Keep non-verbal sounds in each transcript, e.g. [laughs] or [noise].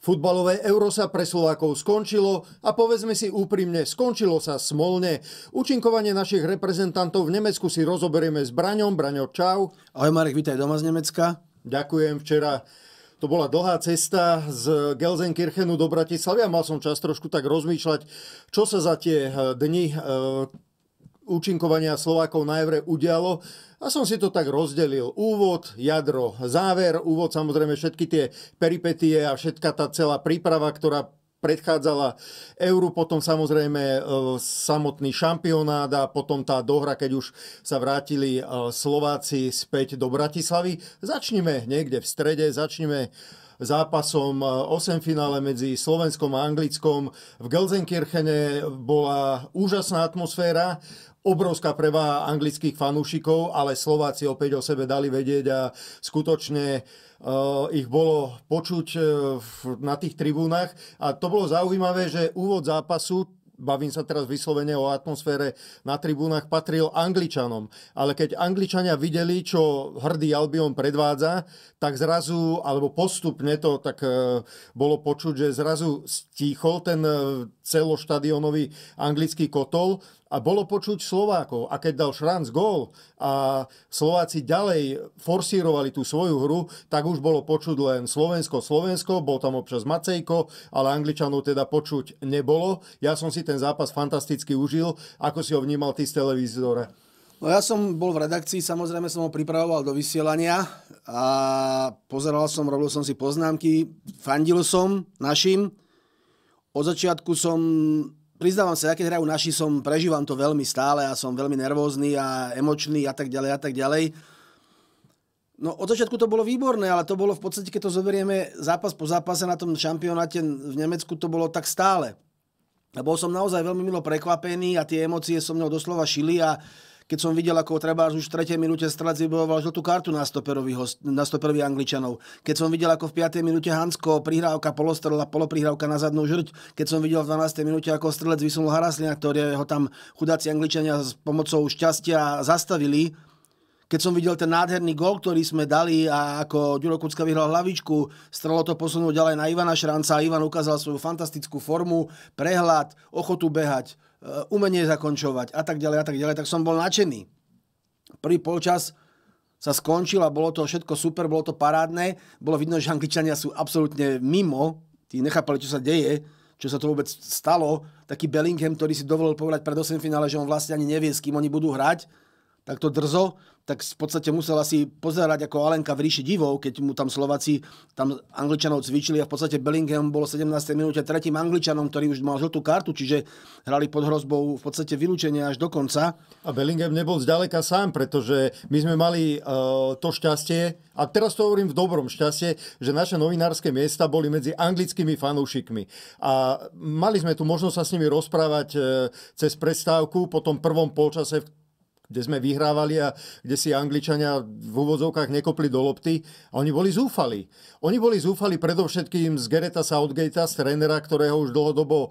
Futbalové euro sa pre Slovákov skončilo a povedzme si úprimne, skončilo sa smolne. Učinkovanie našich reprezentantov v Nemecku si rozoberieme s Braňom. Braňo, čau. Ahoj Marek, vítaj doma z Nemecka. Ďakujem, včera to bola dlhá cesta z Gelsenkirchenu do Bratislavy a mal som čas trošku tak rozmýšľať, čo sa za tie eh, dni eh, účinkovania Slovákov na Evre udialo a som si to tak rozdelil. Úvod, jadro, záver, úvod samozrejme všetky tie peripetie a všetka tá celá príprava, ktorá predchádzala Euru, potom samozrejme e, samotný šampionát a potom tá dohra, keď už sa vrátili e, Slováci späť do Bratislavy. Začnime niekde v strede, začnime zápasom 8 e, finále medzi Slovenskom a Anglickom. V Gelsenkirchene bola úžasná atmosféra obrovská preváha anglických fanúšikov, ale Slováci opäť o sebe dali vedieť a skutočne e, ich bolo počuť e, na tých tribúnach. A to bolo zaujímavé, že úvod zápasu bavím sa teraz vyslovene o atmosfére na tribúnach, patril Angličanom. Ale keď Angličania videli, čo hrdý Albion predvádza, tak zrazu, alebo postupne to tak e, bolo počuť, že zrazu stíchol ten celoštadionový anglický kotol a bolo počuť Slovákov. A keď dal Šranc gól a Slováci ďalej forsírovali tú svoju hru, tak už bolo počuť len Slovensko, Slovensko, bol tam občas Macejko, ale Angličanov teda počuť nebolo. Ja som si ten zápas fantasticky užil, ako si ho vnímal ty z televízora. No ja som bol v redakcii, samozrejme som ho pripravoval do vysielania a pozeral som, robil som si poznámky, fandil som našim. Od začiatku som Priznávam sa, ja keď hrajú naši, som, prežívam to veľmi stále a som veľmi nervózny a emočný a tak ďalej a tak ďalej. No od začiatku to bolo výborné, ale to bolo v podstate, keď to zoberieme zápas po zápase na tom šampionáte v Nemecku, to bolo tak stále. A bol som naozaj veľmi milo prekvapený a tie emócie som mnou doslova šili a uh, keď som videl, ako treba už v 3. minúte Strelec vybojoval žltú kartu na stoperovi, host, na stoperovi Angličanov. Keď som videl, ako v 5. minúte Hansko, prihrávka, polostrela, poloprihrávka na zadnú žrť. Keď som videl v 12. minúte, ako Strelec vysunul Haraslina, ho tam chudáci Angličania s pomocou šťastia zastavili, keď som videl ten nádherný gol, ktorý sme dali a ako Ďuro Kucka vyhral hlavičku, strelo to posunul ďalej na Ivana Šranca a Ivan ukázal svoju fantastickú formu, prehľad, ochotu behať. E, umenie zakončovať a tak ďalej a tak ďalej, tak som bol nadšený. Prvý polčas sa skončil a bolo to všetko super, bolo to parádne. Bolo vidno, že Angličania sú absolútne mimo, tí nechápali, čo sa deje, čo sa to vôbec stalo. Taký Bellingham, ktorý si dovolil povedať pred 8 finále, že on vlastne ani nevie, s kým oni budú hrať takto drzo, tak v podstate musel asi pozerať ako Alenka v ríši divov, keď mu tam Slováci, tam Angličanov cvičili a v podstate Bellingham bol 17. minúte tretím Angličanom, ktorý už mal žltú kartu, čiže hrali pod hrozbou v podstate vylúčenia až do konca. A Bellingham nebol zďaleka sám, pretože my sme mali uh, to šťastie, a teraz to hovorím v dobrom šťastie, že naše novinárske miesta boli medzi anglickými fanúšikmi. A mali sme tu možnosť sa s nimi rozprávať uh, cez prestávku po tom prvom polčase, kde sme vyhrávali a kde si Angličania v úvodzovkách nekopli do lopty. A oni boli zúfali. Oni boli zúfali predovšetkým z Gereta Southgatea, z trénera, ktorého už dlhodobo e,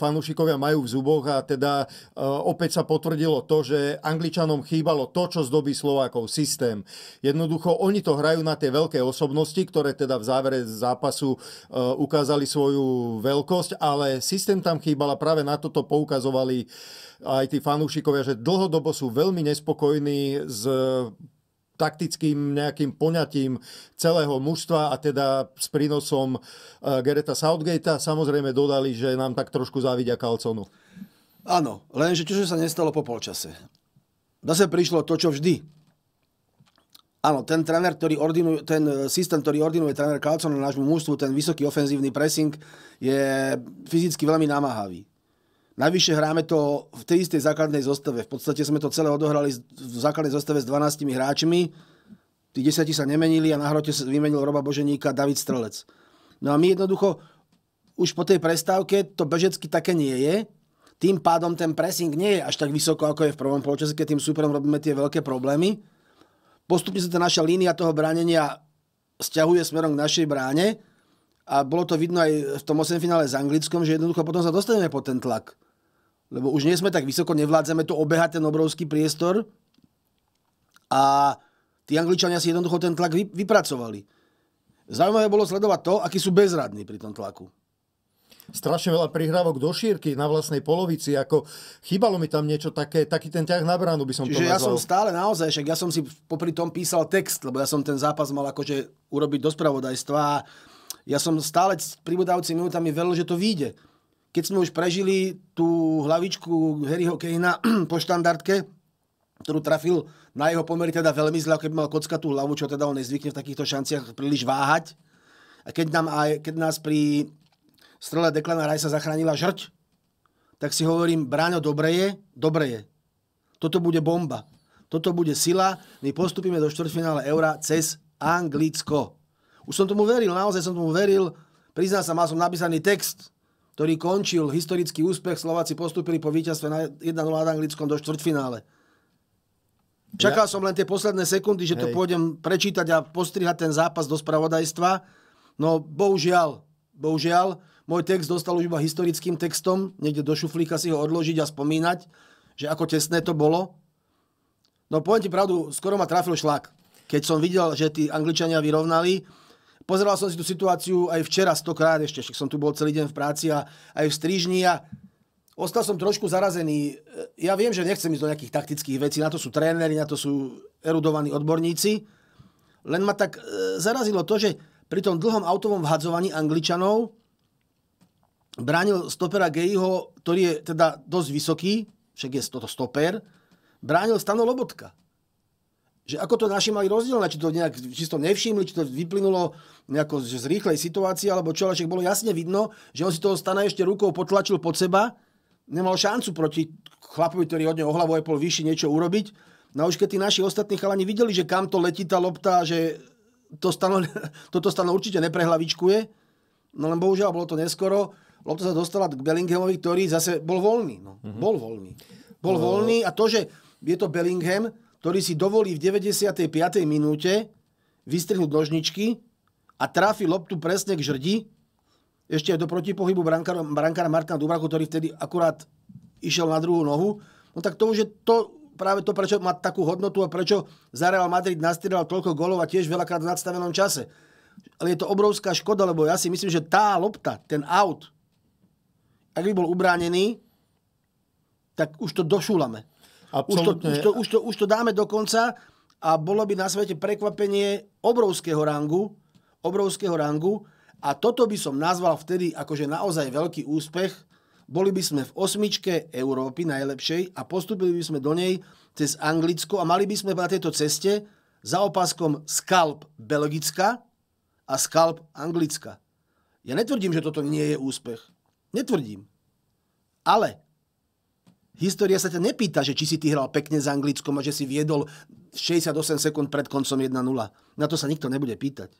fanúšikovia majú v zuboch a teda e, opäť sa potvrdilo to, že Angličanom chýbalo to, čo zdobí Slovákov, systém. Jednoducho oni to hrajú na tie veľké osobnosti, ktoré teda v závere zápasu e, ukázali svoju veľkosť, ale systém tam chýbal a práve na toto poukazovali aj tí fanúšikovia, že dlhodobo sú veľké veľmi nespokojní s eh, taktickým nejakým poňatím celého mužstva a teda s prínosom eh, Gereta Southgatea. Samozrejme dodali, že nám tak trošku závidia Kalconu. Áno, lenže čo sa nestalo po polčase? Zase prišlo to, čo vždy. Áno, ten, tréner, ktorý ordinuje, ten eh, systém, ktorý ordinuje tréner Kalcon na nášmu mužstvu, ten vysoký ofenzívny pressing, je fyzicky veľmi namáhavý. Navyše hráme to v tej istej základnej zostave. V podstate sme to celé odohrali v základnej zostave s 12 hráčmi. Tí 10 sa nemenili a na hrote sa vymenil Roba Boženíka David Strelec. No a my jednoducho už po tej prestávke to bežecky také nie je. Tým pádom ten pressing nie je až tak vysoko, ako je v prvom polčase, keď tým súperom robíme tie veľké problémy. Postupne sa tá naša línia toho bránenia stiahuje smerom k našej bráne a bolo to vidno aj v tom 8 finále s Anglickom, že jednoducho potom sa dostaneme pod ten tlak lebo už nie sme tak vysoko, nevládzame to obehať ten obrovský priestor a tí Angličania si jednoducho ten tlak vypracovali. Zaujímavé bolo sledovať to, akí sú bezradní pri tom tlaku strašne veľa prihrávok do šírky na vlastnej polovici, ako chýbalo mi tam niečo také, taký ten ťah na bránu by som Čiže to nazval. ja som stále naozaj, však ja som si popri tom písal text, lebo ja som ten zápas mal akože urobiť do spravodajstva a ja som stále s pribudávcimi minútami veril, že to vyjde keď sme už prežili tú hlavičku Harryho Kejna [clears throat] po štandardke, ktorú trafil na jeho pomery teda veľmi zle, keby mal kocka tú hlavu, čo teda on nezvykne v takýchto šanciach príliš váhať. A keď, nám aj, keď nás pri strele Declana Rajsa zachránila žrť, tak si hovorím, Bráňo, dobre je, dobre je. Toto bude bomba. Toto bude sila. My postupíme do štvrtfinále Eura cez Anglicko. Už som tomu veril, naozaj som tomu veril. Priznám sa, mal som napísaný text ktorý končil historický úspech, Slováci postupili po víťazstve na 1-0 na Anglickom do štvrtfinále. Čakal ja... som len tie posledné sekundy, že Hej. to pôjdem prečítať a postrihať ten zápas do spravodajstva. No bohužiaľ, bohužiaľ, môj text dostal už iba historickým textom, niekde do šuflíka si ho odložiť a spomínať, že ako tesné to bolo. No poviem ti pravdu, skoro ma trafil šlak. Keď som videl, že tí Angličania vyrovnali, Pozeral som si tú situáciu aj včera stokrát ešte, však som tu bol celý deň v práci a aj v strižni a ostal som trošku zarazený. Ja viem, že nechcem ísť do nejakých taktických vecí, na to sú tréneri, na to sú erudovaní odborníci, len ma tak e, zarazilo to, že pri tom dlhom autovom vhadzovaní Angličanov bránil stopera Gejho, ktorý je teda dosť vysoký, však je toto stoper, bránil Stano Lobotka že ako to naši mali rozdielne, či to nejak či nevšimli, či to vyplynulo nejako z rýchlej situácie, alebo čo, ale však bolo jasne vidno, že on si toho stana ešte rukou potlačil pod seba, nemal šancu proti chlapovi, ktorý od neho hlavu aj pol vyšší niečo urobiť. No a už keď tí naši ostatní chalani videli, že kam to letí tá lopta, že to stano, [laughs] toto stano určite neprehlavičkuje, no len bohužiaľ bolo to neskoro, lopta sa dostala k Bellinghamovi, ktorý zase bol voľný. No. Mm-hmm. Bol voľný. Bol no. voľný a to, že je to Bellingham, ktorý si dovolí v 95. minúte vystrihnúť nožničky, a trafi loptu presne k žrdi, ešte aj do protipohybu brankára, brankára Martina Dubraku, ktorý vtedy akurát išiel na druhú nohu, no tak to už je to, práve to, prečo má takú hodnotu a prečo za Real Madrid nastriedal toľko golov a tiež veľakrát v nadstavenom čase. Ale je to obrovská škoda, lebo ja si myslím, že tá lopta, ten out, ak by bol ubránený, tak už to došúlame. Už to, už, to, už, to, už to dáme do konca a bolo by na svete prekvapenie obrovského rangu, obrovského rangu a toto by som nazval vtedy akože naozaj veľký úspech. Boli by sme v osmičke Európy najlepšej a postupili by sme do nej cez Anglicko a mali by sme na tejto ceste za opaskom skalp Belgická a skalp Anglicka. Ja netvrdím, že toto nie je úspech. Netvrdím. Ale História sa ťa nepýta, že či si ty hral pekne s Anglickom a že si viedol 68 sekúnd pred koncom 1-0. Na to sa nikto nebude pýtať.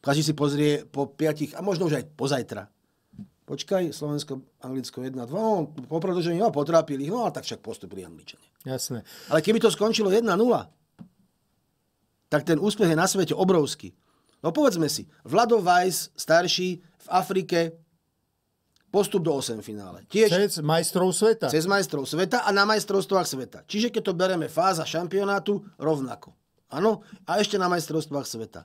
Každý si pozrie po piatich, a možno už aj pozajtra. Počkaj, Slovensko, Anglicko 1-2, no, popravdu, no, potrápili, no a tak však postupili Angličania. Jasné. Ale keby to skončilo 1-0, tak ten úspech je na svete obrovský. No povedzme si, Vlado Weiss, starší, v Afrike, postup do 8 finále. Tiež, cez majstrov sveta. Cez majstrov sveta a na majstrovstvách sveta. Čiže keď to bereme fáza šampionátu, rovnako. Áno, a ešte na majstrovstvách sveta.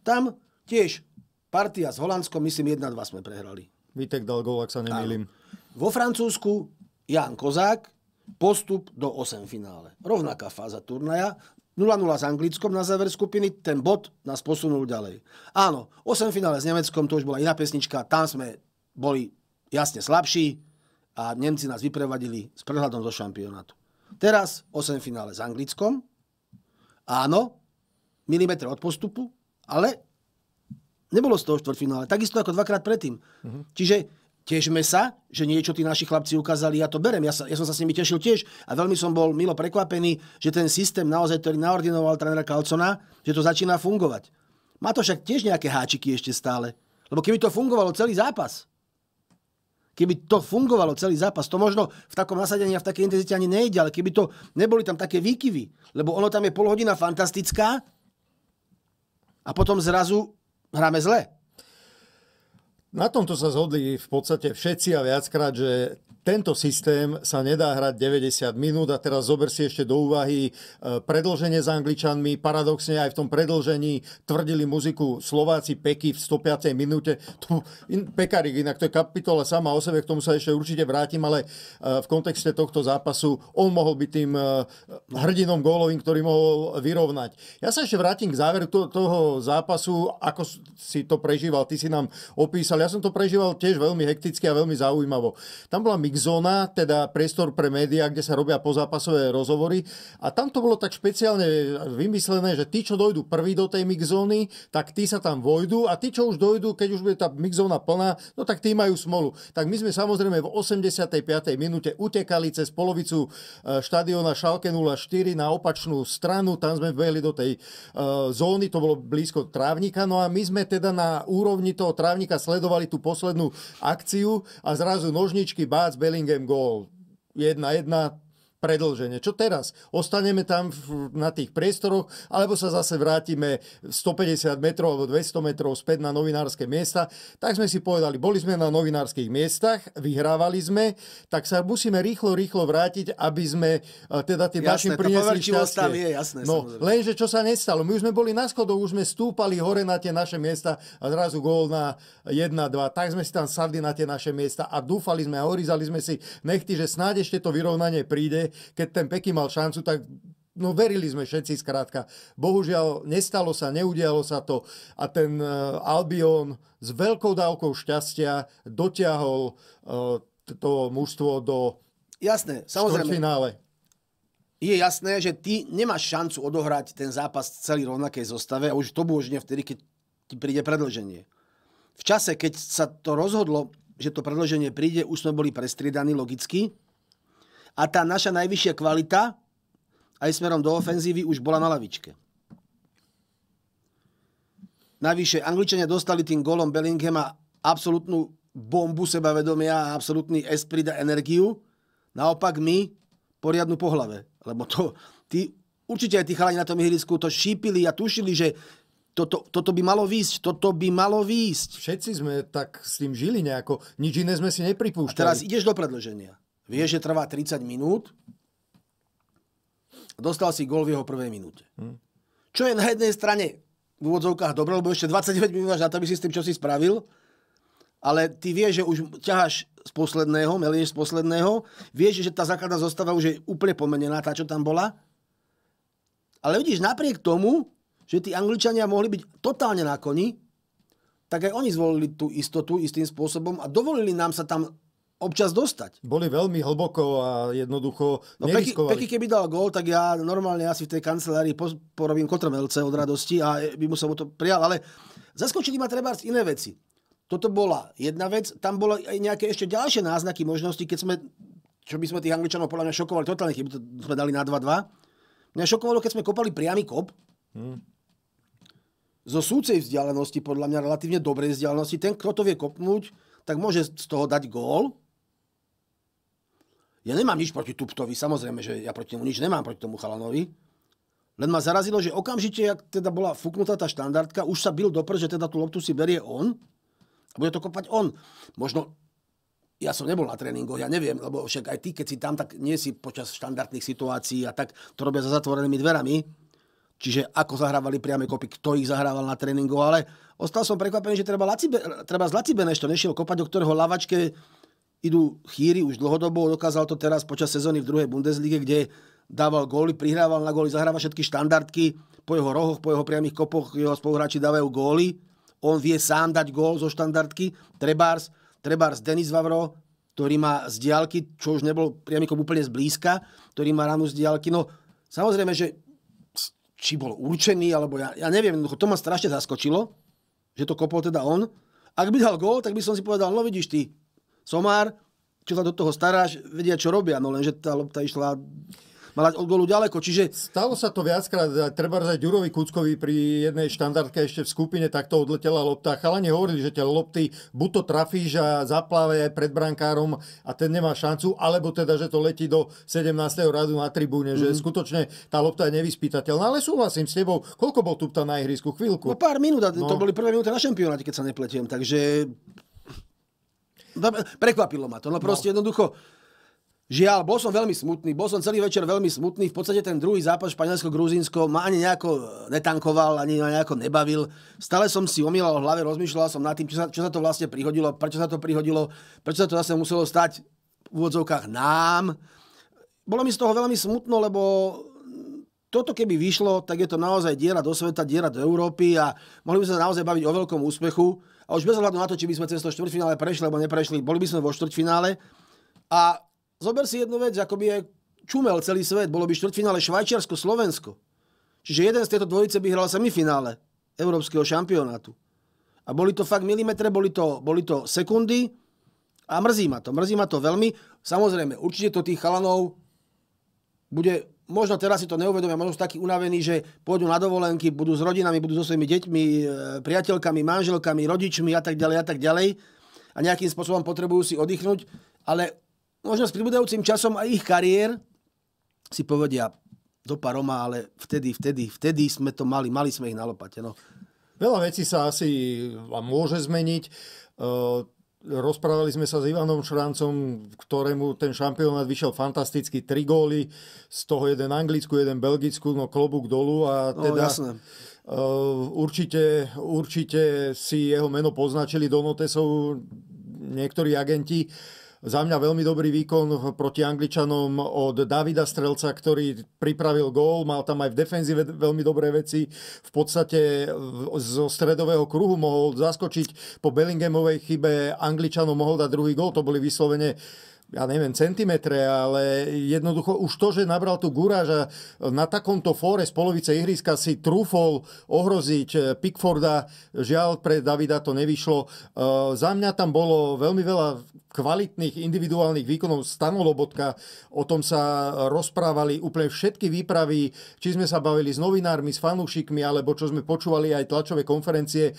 Tam Tiež partia s Holandskom, myslím 1-2 sme prehrali. Vitek dal gol, ak sa nemýlim. Vo Francúzsku Jan Kozák, postup do 8 finále. Rovnaká fáza turnaja. 0-0 s Anglickom na záver skupiny, ten bod nás posunul ďalej. Áno, 8 finále s Nemeckom, to už bola iná pesnička, tam sme boli jasne slabší a Nemci nás vyprevadili s prehľadom do šampionátu. Teraz 8 finále s Anglickom, áno, milimetre od postupu, ale nebolo z toho štvrtfinále. Takisto ako dvakrát predtým. Uh-huh. Čiže tešme sa, že niečo tí naši chlapci ukázali, ja to berem, ja, sa, ja som sa s nimi tešil tiež a veľmi som bol milo prekvapený, že ten systém naozaj, ktorý naordinoval tréner Kalcona, že to začína fungovať. Má to však tiež nejaké háčiky ešte stále. Lebo keby to fungovalo celý zápas, keby to fungovalo celý zápas, to možno v takom nasadení a v takej intenzite ani nejde, ale keby to neboli tam také výkyvy, lebo ono tam je pol hodina fantastická a potom zrazu hráme zle. Na tomto sa zhodli v podstate všetci a viackrát, že tento systém sa nedá hrať 90 minút a teraz zober si ešte do úvahy e, predlženie s Angličanmi. Paradoxne aj v tom predlžení tvrdili muziku Slováci Peky v 105. minúte. Pekarik, inak to je kapitola sama o sebe, k tomu sa ešte určite vrátim, ale e, v kontexte tohto zápasu on mohol byť tým e, hrdinom gólovým, ktorý mohol vyrovnať. Ja sa ešte vrátim k záveru toho zápasu, ako si to prežíval. Ty si nám opísal. Ja som to prežíval tiež veľmi hekticky a veľmi zaujímavo. Tam bola Zona, teda priestor pre médiá, kde sa robia pozápasové rozhovory. A tam to bolo tak špeciálne vymyslené, že tí, čo dojdú prvý do tej Zóny, tak tí sa tam vojdu a tí, čo už dojdú, keď už bude tá zóna plná, no tak tí majú smolu. Tak my sme samozrejme v 85. minúte utekali cez polovicu e, štadiona Šalke 04 na opačnú stranu, tam sme vbehli do tej e, zóny, to bolo blízko trávnika, no a my sme teda na úrovni toho trávnika sledovali tú poslednú akciu a zrazu nožničky, bác, Bellingham gól 1-1, predlženie. Čo teraz? Ostaneme tam v, na tých priestoroch, alebo sa zase vrátime 150 metrov alebo 200 metrov späť na novinárske miesta. Tak sme si povedali, boli sme na novinárskych miestach, vyhrávali sme, tak sa musíme rýchlo, rýchlo vrátiť, aby sme e, teda tým jasné, našim priniesli šťastie. Tam je, jasné, no, lenže čo sa nestalo? My už sme boli na schodoch, už sme stúpali hore na tie naše miesta a zrazu gól na 1-2. Tak sme si tam sadli na tie naše miesta a dúfali sme a horizali sme si nechty, že snáď ešte to vyrovnanie príde keď ten Peky mal šancu, tak No verili sme všetci zkrátka. Bohužiaľ, nestalo sa, neudialo sa to a ten e, Albion s veľkou dávkou šťastia dotiahol e, to mužstvo do Jasné, samozrejme. finále. Je jasné, že ty nemáš šancu odohrať ten zápas v celý rovnakej zostave a už to božne vtedy, keď ti príde predlženie. V čase, keď sa to rozhodlo, že to predlženie príde, už sme boli prestriedaní logicky, a tá naša najvyššia kvalita aj smerom do ofenzívy už bola na lavičke. Navyše, Angličania dostali tým golom Bellinghama absolútnu bombu sebavedomia a absolútny esprit a energiu. Naopak my poriadnu pohlave. Lebo to, tí, určite aj tí chalani na tom ihrisku to šípili a tušili, že toto, toto by malo výjsť, toto by malo výjsť. Všetci sme tak s tým žili nejako, nič iné sme si nepripúšťali. A teraz ideš do predloženia. Vieš, že trvá 30 minút, dostal si gol v jeho prvej minúte. Hm. Čo je na jednej strane v úvodzovkách dobré, lebo ešte 29 minút na to, aby si s tým čo si spravil, ale ty vieš, že už ťaháš z posledného, melieš z posledného, vieš, že tá základná zostava už je úplne pomenená, tá, čo tam bola. Ale vidíš, napriek tomu, že tí Angličania mohli byť totálne na koni, tak aj oni zvolili tú istotu istým spôsobom a dovolili nám sa tam občas dostať. Boli veľmi hlboko a jednoducho no, Peky, Peky keby dal gól, tak ja normálne asi v tej kancelárii porobím kotrmelce od radosti a by mu som mu to prijal, ale zaskočili ma treba z iné veci. Toto bola jedna vec, tam boli aj nejaké ešte ďalšie náznaky možnosti, keď sme, čo by sme tých Angličanov podľa mňa šokovali totálne, keby to sme dali na 2-2. Mňa šokovalo, keď sme kopali priamy kop, hmm. zo súcej vzdialenosti, podľa mňa relatívne dobrej vzdialenosti, ten, kto to vie kopnúť, tak môže z toho dať gól, ja nemám nič proti Tuptovi, samozrejme, že ja proti tomu nič nemám, proti tomu chalanovi. Len ma zarazilo, že okamžite, ak teda bola fúknutá tá štandardka, už sa bil dopr, že teda tú loptu si berie on a bude to kopať on. Možno ja som nebol na tréningoch, ja neviem, lebo však aj ty, keď si tam, tak nie si počas štandardných situácií a tak to robia za zatvorenými dverami. Čiže ako zahrávali priame kopy, kto ich zahrával na tréningu, ale ostal som prekvapený, že treba, Laci, treba z Laci Beneš to nešiel kopať, do ktorého lavačke idú chýry už dlhodobo, dokázal to teraz počas sezóny v druhej Bundeslige, kde dával góly, prihrával na góly, zahráva všetky štandardky, po jeho rohoch, po jeho priamých kopoch jeho spoluhráči dávajú góly, on vie sám dať gól zo štandardky, Trebárs, Trebárs Denis Vavro, ktorý má z diálky, čo už nebol priamy kop úplne zblízka, ktorý má ránu z diálky. No samozrejme, že či bol určený, alebo ja, ja neviem, to ma strašne zaskočilo, že to kopol teda on. Ak by dal gól, tak by som si povedal, no vidíš ty, Somár, čo sa do toho staráš, vedia, čo robia. No lenže tá lopta išla mala od golu ďaleko. Čiže... Stalo sa to viackrát, treba aj Ďurovi Kuckovi pri jednej štandardke ešte v skupine, takto odletela lopta. Chalani hovorili, že tie lopty buď to trafíš a zapláve aj pred brankárom a ten nemá šancu, alebo teda, že to letí do 17. radu na tribúne, mm-hmm. že mhm. skutočne tá lopta je nevyspytateľná. Ale súhlasím s tebou, koľko bol tu na ihrisku? Chvíľku. No pár minút, a no. to boli prvé minúty na šampionáte, keď sa nepletiem, takže Prekvapilo ma to. No proste no. jednoducho, Žiaľ, bol som veľmi smutný, bol som celý večer veľmi smutný. V podstate ten druhý zápas Španielsko-Gruzínsko ma ani nejako netankoval, ani ma nejako nebavil. Stále som si omýlal v hlave, rozmýšľal som nad tým, čo sa, čo sa to vlastne prihodilo, prečo sa to prihodilo, prečo sa to zase muselo stať v úvodzovkách nám. Bolo mi z toho veľmi smutno, lebo toto keby vyšlo, tak je to naozaj diera do sveta, diera do Európy a mohli by sa naozaj baviť o veľkom úspechu. A už bez hľadu na to, či by sme cez to štvrťfinále prešli alebo neprešli, boli by sme vo štvrťfinále. A zober si jednu vec, ako by je čumel celý svet. Bolo by štvrťfinále Švajčiarsko-Slovensko. Čiže jeden z tejto dvojice by hral semifinále Európskeho šampionátu. A boli to fakt milimetre, boli to, boli to sekundy a mrzí ma to. Mrzí ma to veľmi. Samozrejme, určite to tých chalanov bude možno teraz si to neuvedomia, možno sú takí unavení, že pôjdu na dovolenky, budú s rodinami, budú so svojimi deťmi, e, priateľkami, manželkami, rodičmi a tak ďalej a tak ďalej a nejakým spôsobom potrebujú si oddychnúť, ale možno s pribudajúcim časom aj ich kariér si povedia, do paroma, ale vtedy, vtedy, vtedy sme to mali, mali sme ich na lopate. No. Veľa vecí sa asi môže zmeniť. E, Rozprávali sme sa s Ivanom Šrancom, ktorému ten šampionát vyšiel fantasticky. Tri góly, z toho jeden Anglicku, jeden Belgicku, no klobúk dolu. A no, teda, no, jasné. Eh, určite, určite si jeho meno poznačili do notesov niektorí agenti. Za mňa veľmi dobrý výkon proti Angličanom od Davida Strelca, ktorý pripravil gól, mal tam aj v defenzíve veľmi dobré veci. V podstate zo stredového kruhu mohol zaskočiť po Bellinghamovej chybe Angličanom mohol dať druhý gól. To boli vyslovene ja neviem, centimetre, ale jednoducho už to, že nabral tú gúraž a na takomto fóre z polovice ihriska si trúfol ohroziť e, Pickforda, žiaľ pre Davida to nevyšlo. E, za mňa tam bolo veľmi veľa kvalitných individuálnych výkonov stanolobotka, o tom sa rozprávali úplne všetky výpravy, či sme sa bavili s novinármi, s fanúšikmi, alebo čo sme počúvali aj tlačové konferencie, e,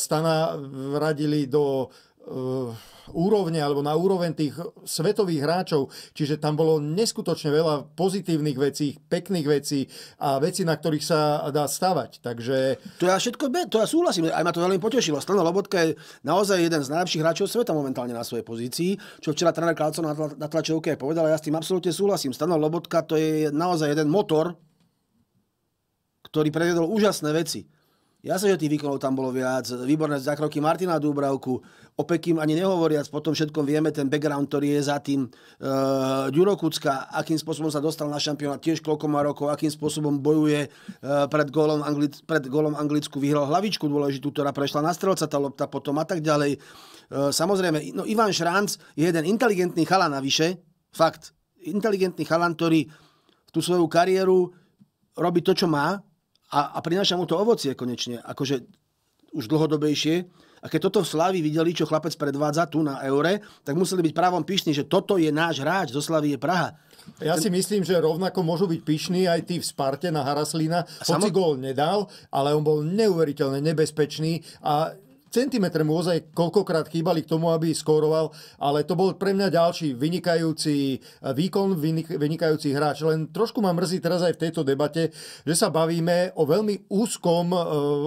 Stana radili do e, úrovne alebo na úroveň tých svetových hráčov. Čiže tam bolo neskutočne veľa pozitívnych vecí, pekných vecí a vecí, na ktorých sa dá stavať. Takže... To ja všetko to ja súhlasím, aj ma to veľmi potešilo. Stano Lobotka je naozaj jeden z najlepších hráčov sveta momentálne na svojej pozícii, čo včera tréner Kalcov na, tla, na tlačovke povedal, ja s tým absolútne súhlasím. Stano Lobotka to je naozaj jeden motor, ktorý prevedol úžasné veci sa, že tých výkonov tam bolo viac. Výborné zákroky Martina Dúbravku. O Pekým ani nehovoriac, potom všetkom vieme ten background, ktorý je za tým. E, Ďuro Kucka, akým spôsobom sa dostal na šampionát, tiež koľko má rokov, akým spôsobom bojuje e, pred, golom Anglic- pred gólom Anglicku, vyhral hlavičku dôležitú, ktorá prešla na strelca tá lopta potom a tak ďalej. E, samozrejme, no Ivan Šranc je jeden inteligentný chalan navyše, fakt, inteligentný chalan, ktorý tú svoju kariéru robí to, čo má, a, a prináša mu to ovocie konečne, akože už dlhodobejšie. A keď toto v Slavi videli, čo chlapec predvádza tu na Eure, tak museli byť právom pyšní, že toto je náš hráč, zo Slavy je Praha. Ja si myslím, že rovnako môžu byť pyšní aj tí v Sparte na Haraslina. Hoci samo... gól nedal, ale on bol neuveriteľne nebezpečný a centimetre mu ozaj koľkokrát chýbali k tomu, aby skóroval, ale to bol pre mňa ďalší vynikajúci e, výkon, vynikajúci hráč. Len trošku ma mrzí teraz aj v tejto debate, že sa bavíme o veľmi úzkom e,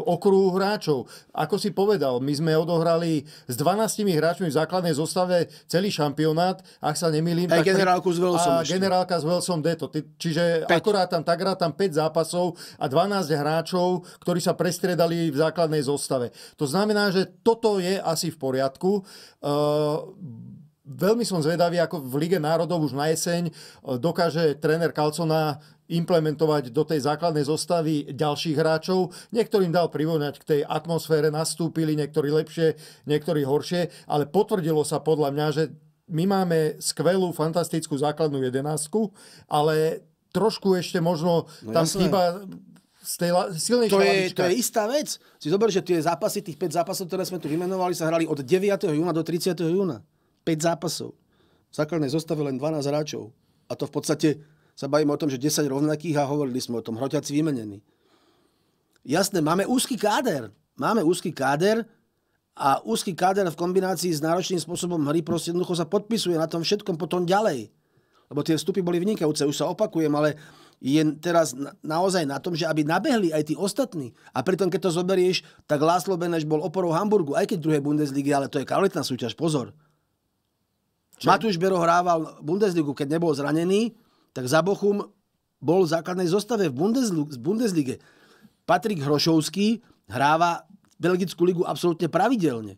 okruhu hráčov. Ako si povedal, my sme odohrali s 12 hráčmi v základnej zostave celý šampionát, ak sa nemýlim. Aj generálku s Velsom. A generálka s Velsom Deto. Čiže 5. akorát tam tak tam 5 zápasov a 12 hráčov, ktorí sa prestriedali v základnej zostave. To znamená, že toto je asi v poriadku. Ehm, veľmi som zvedavý, ako v Lige národov už na jeseň e, dokáže tréner Kalcona implementovať do tej základnej zostavy ďalších hráčov. Niektorým dal privoňať k tej atmosfére, nastúpili niektorí lepšie, niektorí horšie, ale potvrdilo sa podľa mňa, že my máme skvelú, fantastickú základnú jedenáctku, ale trošku ešte možno no, tam jasné. chýba z tej silnejšej to je, to je istá vec. Si zober, že tie zápasy, tých 5 zápasov, ktoré sme tu vymenovali, sa hrali od 9. júna do 30. júna. 5 zápasov. V základnej zostave len 12 hráčov. A to v podstate sa bavíme o tom, že 10 rovnakých a hovorili sme o tom, hroťaci vymenení. Jasné, máme úzky káder. Máme úzky káder a úzky káder v kombinácii s náročným spôsobom hry proste jednoducho sa podpisuje na tom všetkom potom ďalej lebo tie vstupy boli vynikajúce, už sa opakujem, ale je teraz naozaj na tom, že aby nabehli aj tí ostatní. A pritom, keď to zoberieš, tak Láslo Beneš bol oporou Hamburgu, aj keď druhej Bundesligy, ale to je kvalitná súťaž, pozor. Čo? Matúš Bero hrával Bundesligu, keď nebol zranený, tak za Bochum bol v základnej zostave v Bundeslige. Patrik Hrošovský hráva Belgickú ligu absolútne pravidelne.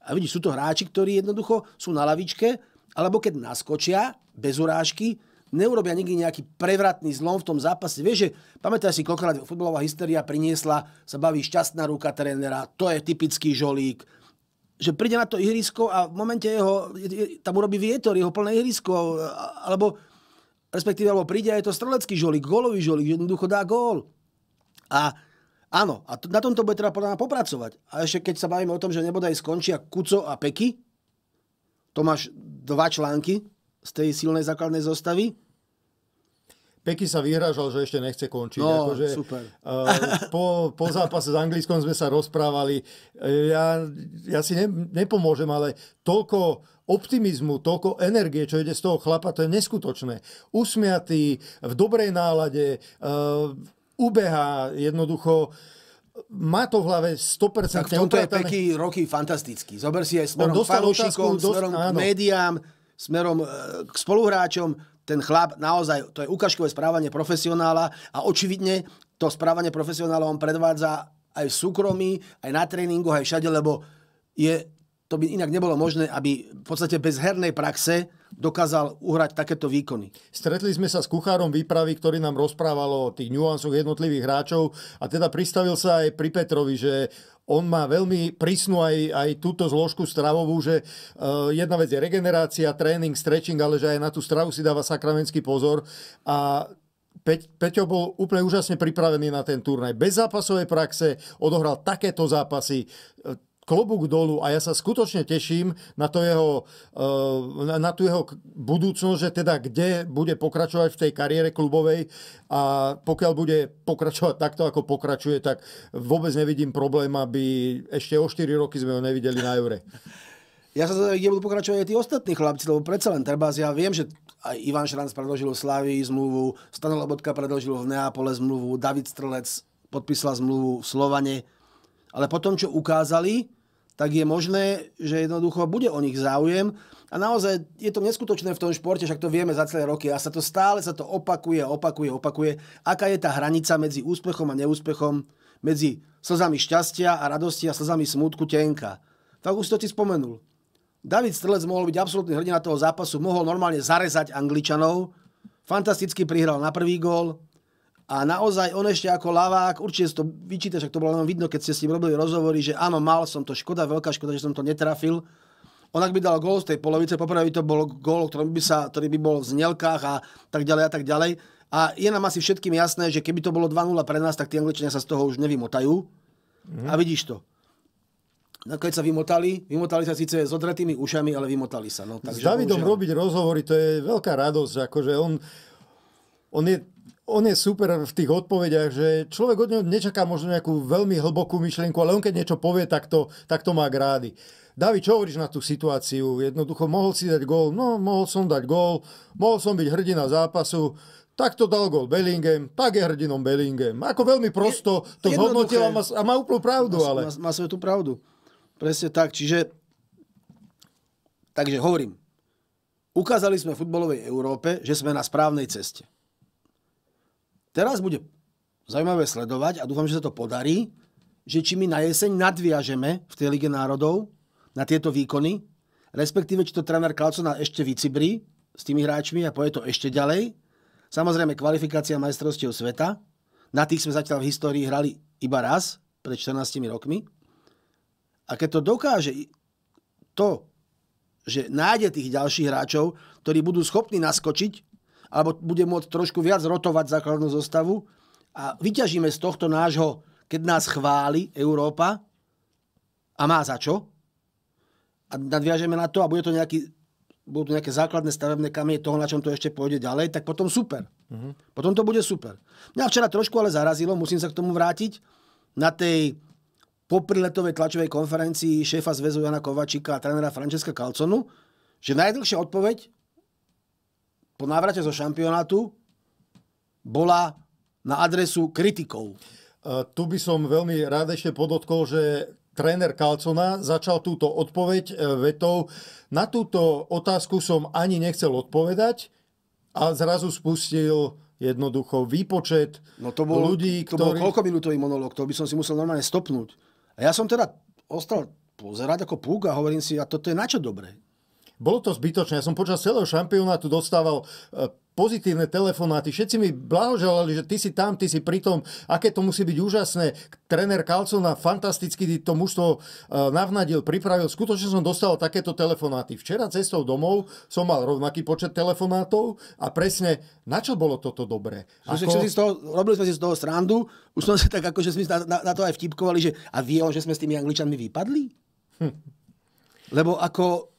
A vidíš, sú to hráči, ktorí jednoducho sú na lavičke, alebo keď naskočia, bez urážky, neurobia nikdy nejaký prevratný zlom v tom zápase. Vieš, že pamätáš si, koľkokrát futbalová hysteria priniesla, sa baví šťastná ruka trénera, to je typický žolík, že príde na to ihrisko a v momente jeho, tam urobí vietor, jeho plné ihrisko, alebo respektíve, alebo príde a je to strelecký žolík, gólový žolík, jednoducho dá gól. A áno, a na tomto bude treba podľa popracovať. A ešte keď sa bavíme o tom, že nebodaj skončia Kuco a Peky, to máš dva články, z tej silnej základnej zostavy? Peky sa vyhražal, že ešte nechce končiť. No, akože, super. Uh, po, po zápase s Anglickom sme sa rozprávali. Eh, ja, ja si ne, nepomôžem, ale toľko optimizmu, toľko energie, čo ide z toho chlapa, to je neskutočné. Usmiatý, v dobrej nálade, uh, ubehá jednoducho má to v hlave 100% Tak v tomto je peký roky fantastický. Zober si aj smerom fanúšikom, smerom áno. médiám smerom e, k spoluhráčom, ten chlap naozaj, to je ukážkové správanie profesionála a očividne to správanie profesionála on predvádza aj v súkromí, aj na tréningu, aj všade, lebo je, to by inak nebolo možné, aby v podstate bez hernej praxe dokázal uhrať takéto výkony. Stretli sme sa s kuchárom výpravy, ktorý nám rozprával o tých nuansoch jednotlivých hráčov a teda pristavil sa aj pri Petrovi, že on má veľmi prísnu aj, aj túto zložku stravovú, že uh, jedna vec je regenerácia, tréning, stretching, ale že aj na tú stravu si dáva sakramentský pozor. A Peť, Peťo bol úplne úžasne pripravený na ten turnaj. Bez zápasovej praxe odohral takéto zápasy klobúk dolu a ja sa skutočne teším na, to jeho, eh, na tú jeho budúcnosť, že teda kde bude pokračovať v tej kariére klubovej a pokiaľ bude pokračovať takto, ako pokračuje, tak vôbec nevidím problém, aby ešte o 4 roky sme ho nevideli na Eure. Ja sa zaujím, kde budú pokračovať aj tí ostatní chlapci, lebo predsa len Trebás, ja viem, že aj Ivan Šranc predložil Slavii zmluvu, Stano Lobotka predložil v Neapole zmluvu, David Strelec podpísal zmluvu v Slovane, ale potom, čo ukázali, tak je možné, že jednoducho bude o nich záujem. A naozaj je to neskutočné v tom športe, však to vieme za celé roky a sa to stále sa to opakuje, opakuje, opakuje. Aká je tá hranica medzi úspechom a neúspechom, medzi slzami šťastia a radosti a slzami smútku tenka. Tak už to ti spomenul. David Strelec mohol byť absolútny hrdina toho zápasu, mohol normálne zarezať Angličanov, fantasticky prihral na prvý gól, a naozaj on ešte ako lavák, určite to vyčítaš, ak to bolo len vidno, keď ste s ním robili rozhovory, že áno, mal som to, škoda, veľká škoda, že som to netrafil. On ak by dal gól z tej polovice, poprvé by to bol gól, ktorý by, sa, ktorý by bol v znelkách a tak ďalej a tak ďalej. A je nám asi všetkým jasné, že keby to bolo 2-0 pre nás, tak tí Angličania sa z toho už nevymotajú. Mm. A vidíš to. No, keď sa vymotali, vymotali sa síce s odretými ušami, ale vymotali sa. No, takže s Davidom bohužiaľ... robiť rozhovory, to je veľká radosť, že akože on, on je on je super v tých odpovediach, že človek od neho nečaká možno nejakú veľmi hlbokú myšlienku, ale on keď niečo povie, tak to, tak to má grády. Davi, čo hovoríš na tú situáciu? Jednoducho, mohol si dať gól? No, mohol som dať gól, mohol som byť hrdina zápasu, tak to dal gol Bellingham, tak je hrdinom Bellingham. Ako veľmi prosto to zhodnotil a má, a má úplnú pravdu. Má, ale... má, má svoju tú pravdu. Presne tak, čiže takže hovorím, ukázali sme v futbolovej Európe, že sme na správnej ceste. Teraz bude zaujímavé sledovať a dúfam, že sa to podarí, že či my na jeseň nadviažeme v tej Lige národov na tieto výkony, respektíve či to tréner Kalcona ešte vycibrí s tými hráčmi a poje to ešte ďalej. Samozrejme kvalifikácia majstrovstiev sveta. Na tých sme zatiaľ v histórii hrali iba raz, pred 14 rokmi. A keď to dokáže to, že nájde tých ďalších hráčov, ktorí budú schopní naskočiť alebo bude môcť trošku viac rotovať základnú zostavu a vyťažíme z tohto nášho, keď nás chváli Európa a má za čo, a nadviažeme na to a bude to nejaký, budú to nejaké základné stavebné kamie toho, na čom to ešte pôjde ďalej, tak potom super. Uh-huh. Potom to bude super. Mňa včera trošku ale zarazilo, musím sa k tomu vrátiť, na tej popriletovej tlačovej konferencii šéfa zväzu Jana Kovačika a trénera Francesca Calconu, že najdlhšia odpoveď po návrate zo šampionátu bola na adresu kritikov. E, tu by som veľmi rád ešte podotkol, že tréner Kalcona začal túto odpoveď e, vetou. Na túto otázku som ani nechcel odpovedať a zrazu spustil jednoducho výpočet no to bol, ľudí, to ktorí... To bol koľkominútový monológ, to by som si musel normálne stopnúť. A ja som teda ostal pozerať ako púk a hovorím si, a toto je na čo dobré? Bolo to zbytočné. Ja som počas celého šampionátu dostával e, pozitívne telefonáty. Všetci mi blahoželali, že ty si tam, ty si pritom, aké to musí byť úžasné. Tréner Kalcona fantasticky to mužstvo e, navnadil, pripravil. Skutočne som dostal takéto telefonáty. Včera cestou domov som mal rovnaký počet telefonátov a presne na čo bolo toto dobré? Ako... Si z toho, robili sme si z toho srandu, už som sa tak že akože sme na, na, na to aj vtipkovali, že a vie on, že sme s tými Angličanmi vypadli? Hm. Lebo ako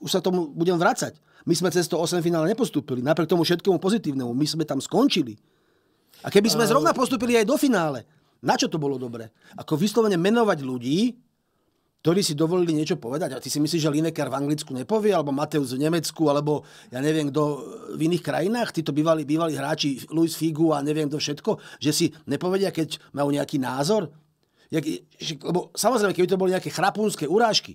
už sa tomu budem vrácať. My sme cez to 8 finále nepostúpili. Napriek tomu všetkému pozitívnemu. My sme tam skončili. A keby sme zrovna postúpili aj do finále, na čo to bolo dobre? Ako vyslovene menovať ľudí, ktorí si dovolili niečo povedať. A ty si myslíš, že Lineker v Anglicku nepovie, alebo Mateus v Nemecku, alebo ja neviem kto v iných krajinách, títo bývalí, bývalí hráči, Luis Figu a neviem kto všetko, že si nepovedia, keď majú nejaký názor? lebo samozrejme, keby to boli nejaké chrapúnske urážky,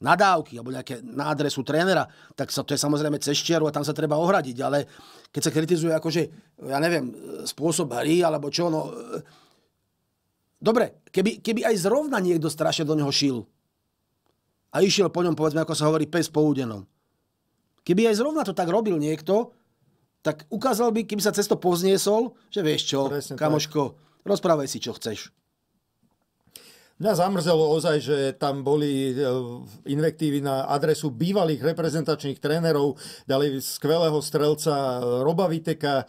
nadávky alebo nejaké na adresu trénera, tak sa to je samozrejme cez čiaru a tam sa treba ohradiť, ale keď sa kritizuje akože, ja neviem, spôsob hry alebo čo, no... E, dobre, keby, keby aj zrovna niekto strašne do neho šil a išiel po ňom, povedzme, ako sa hovorí, pes po údenom. Keby aj zrovna to tak robil niekto, tak ukázal by, keby sa cesto pozniesol, že vieš čo, Presne kamoško, tak. rozprávaj si, čo chceš. Mňa zamrzelo ozaj, že tam boli e, invektívy na adresu bývalých reprezentačných trénerov, dali skvelého strelca e, Roba Viteka,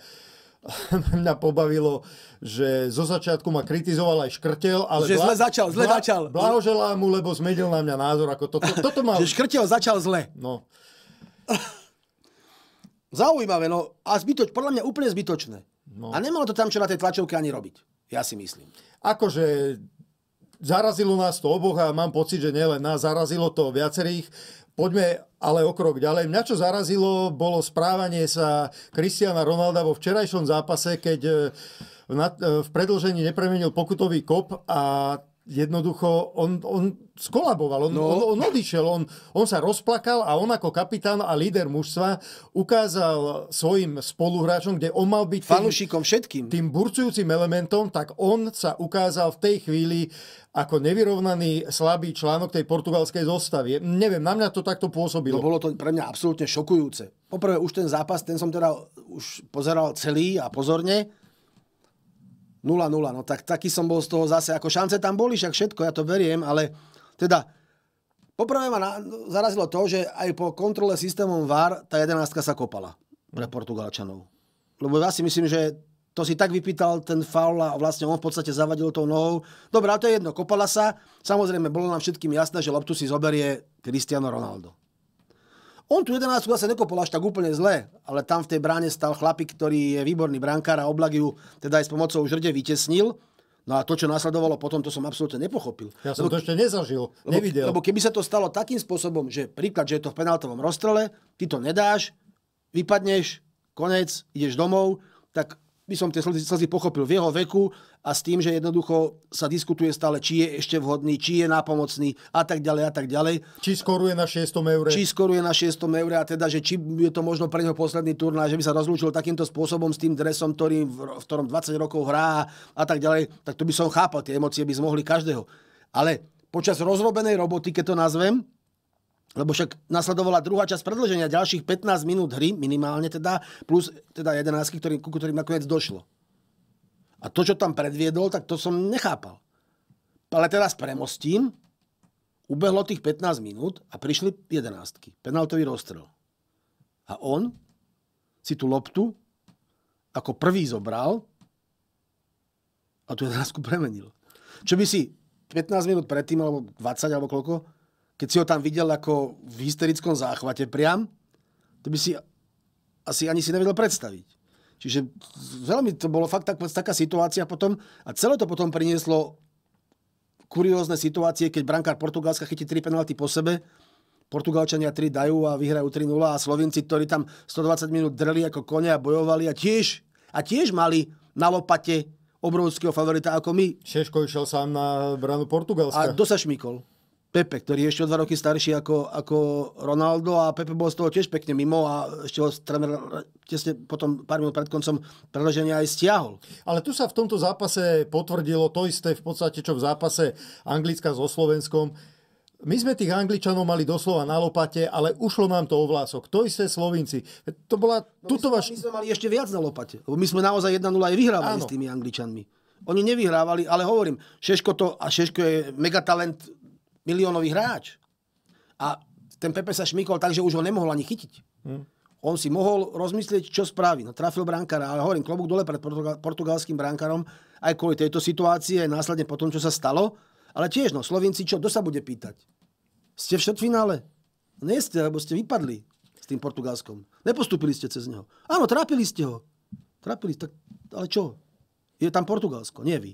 [laughs] mňa pobavilo, že zo začiatku ma kritizoval aj Škrtel, ale... Že bla... zle začal, zle bla... začal. Blahoželá mu, lebo zmedil na mňa názor, ako to, to, toto mal... že Škrtel začal zle. No. [laughs] Zaujímavé, no a zbytoč, podľa mňa úplne zbytočné. No. A nemalo to tam čo na tej tlačovke ani robiť, ja si myslím. Akože zarazilo nás to oboch a mám pocit, že nielen nás, zarazilo to viacerých. Poďme ale o krok ďalej. Mňa čo zarazilo, bolo správanie sa Kristiana Ronalda vo včerajšom zápase, keď eh, v eh, predlžení nepremenil pokutový kop a jednoducho on, on skolaboval, on, no. on, on odišiel, on, on sa rozplakal a on ako kapitán a líder mužstva ukázal svojim spoluhráčom, kde on mal byť fanúšikom všetkým, tým burcujúcim elementom, tak on sa ukázal v tej chvíli ako nevyrovnaný slabý článok tej portugalskej zostavy. Neviem, na mňa to takto pôsobilo. No bolo to pre mňa absolútne šokujúce. Poprvé už ten zápas, ten som teda už pozeral celý a pozorne 0-0, no tak taký som bol z toho zase, ako šance tam boli, však všetko, ja to veriem, ale teda poprvé ma na, zarazilo to, že aj po kontrole systémom VAR tá jedenáctka sa kopala pre Portugalčanov. Lebo ja si myslím, že to si tak vypýtal ten faul a vlastne on v podstate zavadil tou nohou. Dobre, ale to je jedno, kopala sa. Samozrejme, bolo nám všetkým jasné, že loptu si zoberie Cristiano Ronaldo. On tu 11 zase nekopol až tak úplne zle, ale tam v tej bráne stal chlapík, ktorý je výborný brankár a Oblak ju teda aj s pomocou žrde vytesnil. No a to, čo nasledovalo potom, to som absolútne nepochopil. Ja som lebo, to ešte nezažil, lebo, nevidel. Lebo keby sa to stalo takým spôsobom, že príklad, že je to v penáltovom rozstrele, ty to nedáš, vypadneš, konec, ideš domov, tak by som tie slzy, slzy pochopil v jeho veku a s tým, že jednoducho sa diskutuje stále, či je ešte vhodný, či je nápomocný a tak ďalej a tak ďalej. Či skoruje na 600 eur. Či skoruje na 600 eur a teda, že či je to možno pre neho posledný turnaj, že by sa rozlúčil takýmto spôsobom s tým dresom, ktorý, v ktorom 20 rokov hrá a tak ďalej, tak to by som chápal, tie emócie by zmohli každého. Ale počas rozrobenej roboty, keď to nazvem, lebo však nasledovala druhá časť predlženia, ďalších 15 minút hry minimálne teda, plus teda 11, ktorý, ku ktorým nakoniec došlo. A to, čo tam predviedol, tak to som nechápal. Ale teraz premostím, ubehlo tých 15 minút a prišli 11. Penaltový rozstrel. A on si tú loptu ako prvý zobral a tú 11 premenil. Čo by si 15 minút predtým, alebo 20, alebo koľko, keď si ho tam videl ako v hysterickom záchvate priam, to by si asi ani si nevedel predstaviť. Čiže veľmi to bolo fakt tak, taká situácia potom a celé to potom prinieslo kuriózne situácie, keď brankár Portugalska chytí tri penalty po sebe, Portugalčania 3 dajú a vyhrajú 3-0 a Slovinci, ktorí tam 120 minút dreli ako kone a bojovali a tiež, a tiež mali na lopate obrovského favorita ako my. Šeško išiel sám na branu Portugalska. A kto sa šmykol? Pepe, ktorý je ešte o dva roky starší ako, ako Ronaldo a Pepe bol z toho tiež pekne mimo a ešte ho tréner tesne potom pár minút pred koncom predloženia aj stiahol. Ale tu sa v tomto zápase potvrdilo to isté v podstate, čo v zápase Anglická so Slovenskom. My sme tých Angličanov mali doslova na lopate, ale ušlo nám to o vlások. To isté Slovinci. To bola no tuto my, sme, vaš... my sme mali ešte viac na lopate. My sme naozaj 1-0 aj vyhrávali Áno. s tými Angličanmi. Oni nevyhrávali, ale hovorím, Šeško to, a Šeško je megatalent miliónový hráč. A ten Pepe sa šmykol tak, že už ho nemohol ani chytiť. Hmm. On si mohol rozmyslieť, čo spraví. No, trafil brankára, ale hovorím, klobúk dole pred portugalským brankárom, aj kvôli tejto situácii, aj následne po tom, čo sa stalo. Ale tiež, no, Slovinci, čo, kto sa bude pýtať? Ste v štvrtfinále? Nie ste, lebo ste vypadli s tým Portugalskom. Nepostupili ste cez neho. Áno, trápili ste ho. Trápili, tak, ale čo? Je tam Portugalsko, nie vy.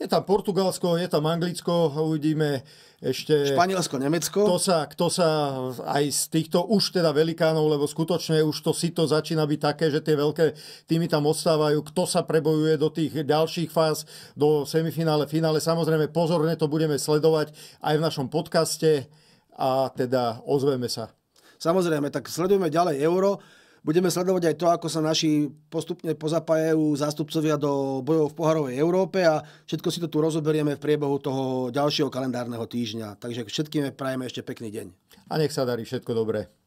Je tam Portugalsko, je tam Anglicko, uvidíme ešte... Španielsko, Nemecko. Kto sa, kto sa aj z týchto už teda velikánov, lebo skutočne už to si to začína byť také, že tie veľké týmy tam ostávajú, kto sa prebojuje do tých ďalších fáz, do semifinále, finále. Samozrejme, pozorne to budeme sledovať aj v našom podcaste a teda ozveme sa. Samozrejme, tak sledujeme ďalej Euro. Budeme sledovať aj to, ako sa naši postupne pozapájajú zástupcovia do bojov v poharovej Európe a všetko si to tu rozoberieme v priebehu toho ďalšieho kalendárneho týždňa. Takže všetkým prajeme ešte pekný deň. A nech sa darí všetko dobré.